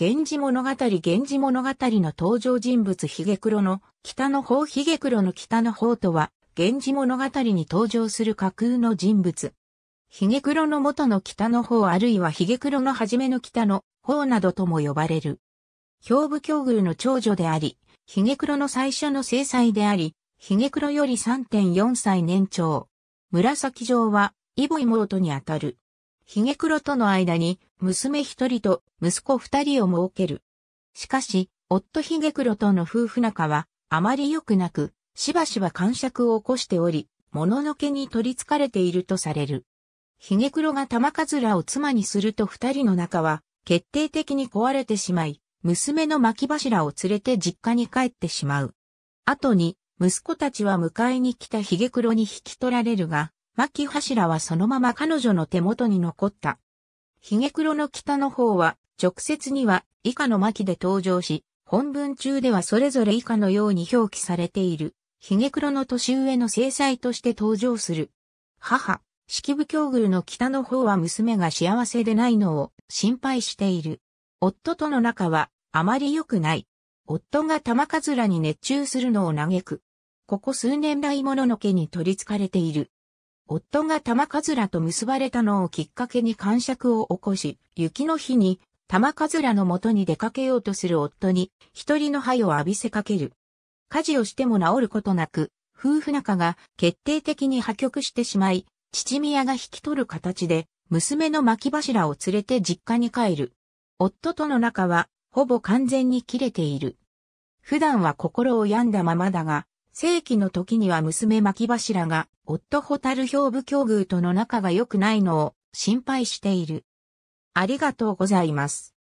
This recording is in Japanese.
源氏物語源氏物語の登場人物ヒゲクロの北の方ヒゲクロの北の方とは、源氏物語に登場する架空の人物。ヒゲクロの元の北の方あるいはヒゲクロの初めの北の方などとも呼ばれる。兵部境遇の長女であり、ヒゲクロの最初の正妻であり、ヒゲクロより3.4歳年長。紫城は、イボ妹にあたる。ヒゲ黒との間に娘一人と息子二人を設ける。しかし、夫ヒゲ黒との夫婦仲はあまり良くなく、しばしば感触を起こしており、もののけに取り憑かれているとされる。ヒゲ黒が玉かずらを妻にすると二人の仲は決定的に壊れてしまい、娘の巻柱を連れて実家に帰ってしまう。後に、息子たちは迎えに来たヒゲ黒に引き取られるが、巻柱はそのまま彼女の手元に残った。ヒゲ黒の北の方は、直接には以下の巻で登場し、本文中ではそれぞれ以下のように表記されている。ヒゲ黒の年上の制裁として登場する。母、式部京宮の北の方は娘が幸せでないのを心配している。夫との仲はあまり良くない。夫が玉かずらに熱中するのを嘆く。ここ数年来もののに取り憑かれている。夫が玉かずらと結ばれたのをきっかけに感触を起こし、雪の日に玉かずらの元に出かけようとする夫に、一人の灰を浴びせかける。家事をしても治ることなく、夫婦仲が決定的に破局してしまい、父宮が引き取る形で、娘の巻柱を連れて実家に帰る。夫との仲は、ほぼ完全に切れている。普段は心を病んだままだが、正規の時には娘巻柱が夫ル兵部境遇との仲が良くないのを心配している。ありがとうございます。